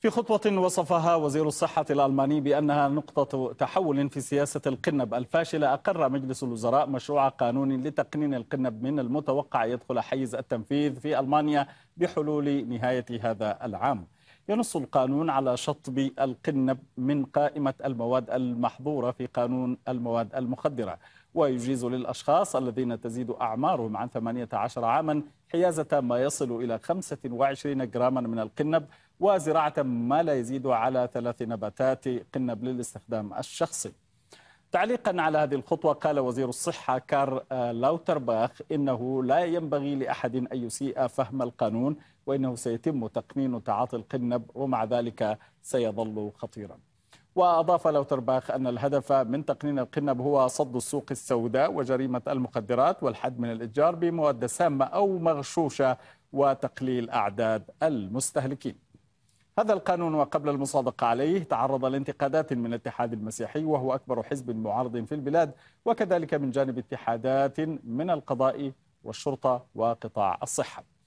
في خطوة وصفها وزير الصحة الألماني بأنها نقطة تحول في سياسة القنب الفاشلة أقر مجلس الوزراء مشروع قانون لتقنين القنب من المتوقع يدخل حيز التنفيذ في ألمانيا بحلول نهاية هذا العام ينص القانون على شطب القنب من قائمة المواد المحظورة في قانون المواد المخدرة ويجيز للأشخاص الذين تزيد أعمارهم عن 18 عاما حيازة ما يصل إلى 25 جراما من القنب وزراعة ما لا يزيد على ثلاث نباتات قنب للاستخدام الشخصي تعليقا على هذه الخطوة قال وزير الصحة كار آه، لاوترباخ إنه لا ينبغي لأحد أن يسيء فهم القانون وإنه سيتم تقنين تعاطي القنب ومع ذلك سيظل خطيرا وأضاف لوترباخ أن الهدف من تقنين القنب هو صد السوق السوداء وجريمة المخدرات والحد من الإتجار بمواد سامة أو مغشوشة وتقليل أعداد المستهلكين هذا القانون وقبل المصادقة عليه تعرض لانتقادات من الاتحاد المسيحي وهو أكبر حزب معارض في البلاد وكذلك من جانب اتحادات من القضاء والشرطة وقطاع الصحة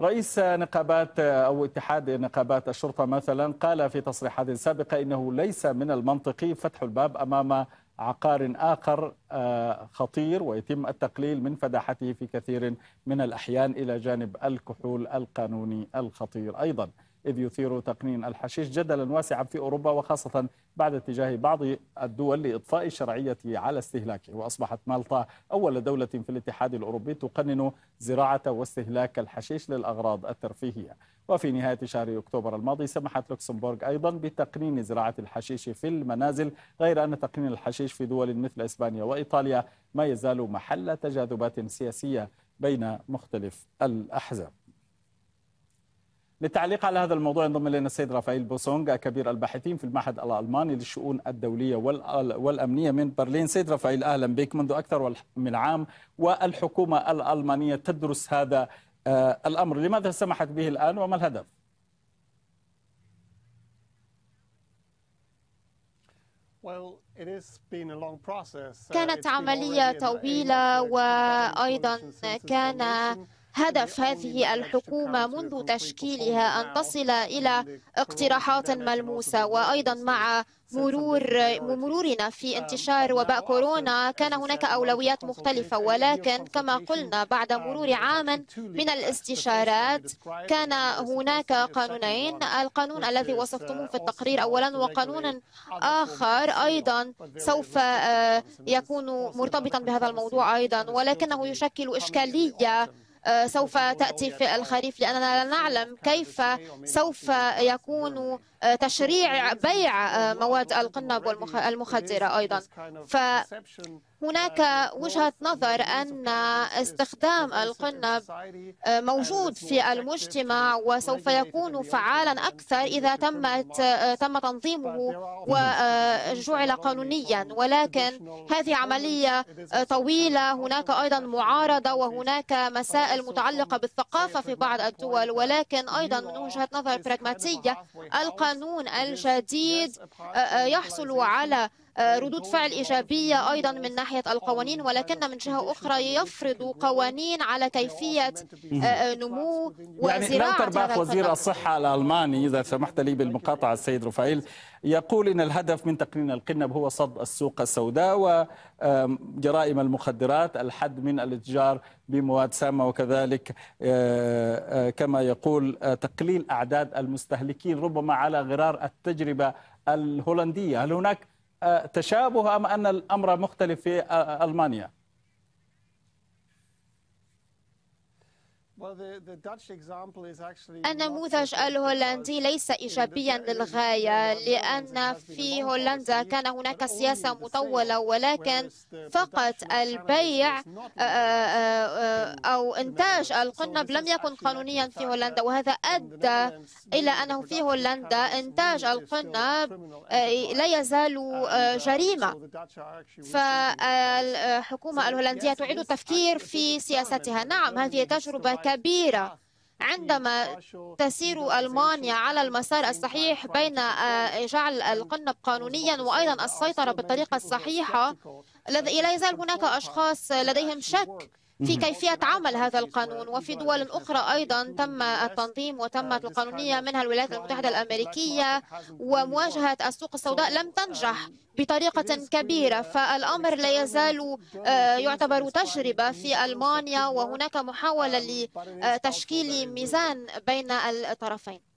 رئيس نقابات أو اتحاد نقابات الشرطة مثلا قال في تصريحات سابقة إنه ليس من المنطقي فتح الباب أمام عقار آخر آه، خطير ويتم التقليل من فداحته في كثير من الأحيان إلى جانب الكحول القانوني الخطير أيضا إذ يثير تقنين الحشيش جدلا واسعا في أوروبا وخاصة بعد اتجاه بعض الدول لإضفاء الشرعية على استهلاكه وأصبحت مالطا أول دولة في الاتحاد الأوروبي تقنن زراعة واستهلاك الحشيش للأغراض الترفيهية وفي نهاية شهر أكتوبر الماضي سمحت لوكسمبورغ أيضا بتقنين زراعة الحشيش في المنازل غير أن تقنين الحشيش في دول مثل إسبانيا وإيطاليا ما يزال محل تجاذبات سياسية بين مختلف الأحزاب للتعليق على هذا الموضوع ينضم الينا السيد رافائيل بوسونغ كبير الباحثين في المعهد الالماني للشؤون الدوليه والامنيه من برلين. سيد رافائيل اهلا بك منذ اكثر من عام والحكومه الالمانيه تدرس هذا آه، الامر، لماذا سمحت به الان وما الهدف؟ uh, كانت عملية طويلة وأيضا كان هدف هذه الحكومة منذ تشكيلها أن تصل إلى اقتراحات ملموسة وأيضا مع مرور مرورنا في انتشار وباء كورونا كان هناك أولويات مختلفة ولكن كما قلنا بعد مرور عام من الاستشارات كان هناك قانونين القانون الذي وصفتموه في التقرير أولا وقانون آخر أيضا سوف آه، يكون مرتبطا بهذا الموضوع أيضا ولكنه يشكل إشكالية آه، سوف تأتي في الخريف لأننا لا نعلم كيف سوف يكون تشريع بيع آه، مواد القنب والمخدرة أيضا فهناك وجهة نظر أن استخدام القنب آه، موجود في المجتمع وسوف يكون فعالا أكثر إذا تمت آه، تم تنظيمه وجعل قانونيا ولكن هذه عملية طويلة هناك أيضا معارضة وهناك مسائل متعلقة بالثقافة في بعض الدول ولكن أيضا من وجهة نظر براغماتية القانون الجديد آه، آه، يحصل على آه، ردود فعل إيجابية أيضا من ناحية القوانين ولكن من جهة أخرى يفرض قوانين على كيفية آه، آه، نمو يعني وزراعة يعني هذا وزير الصحة الألماني إذا سمحت لي بالمقاطعة السيد رفائيل يقول إن الهدف من تقنين القنب هو صد السوق السوداء وجرائم المخدرات الحد من الاتجار بمواد سامة وكذلك كما يقول تقليل أعداد المستهلكين ربما على غرار التجربة الهولندية هل هناك تشابه أم أن الأمر مختلف في ألمانيا النموذج الهولندي ليس إيجابيا للغاية لأن في هولندا كان هناك سياسة مطولة ولكن فقط البيع آه، آه، آه، أو إنتاج القنب لم يكن قانونيا في هولندا وهذا أدى إلى أنه في هولندا إنتاج القنب لا يزال uh, جريمة فالحكومة الهولندية تعيد التفكير في سياستها نعم هذه تجربة كبيرة عندما تسير ألمانيا على المسار الصحيح بين آه، جعل القنب قانونيا وأيضا السيطرة بالطريقة الصحيحة لا يزال هناك أشخاص لديهم شك في كيفية عمل هذا القانون وفي دول أخرى أيضا تم التنظيم وتمت القانونية منها الولايات المتحدة الأمريكية ومواجهة السوق السوداء لم تنجح بطريقة كبيرة فالأمر لا يزال آه، يعتبر تجربة في ألمانيا وهناك محاولة لتشكيل ميزان بين الطرفين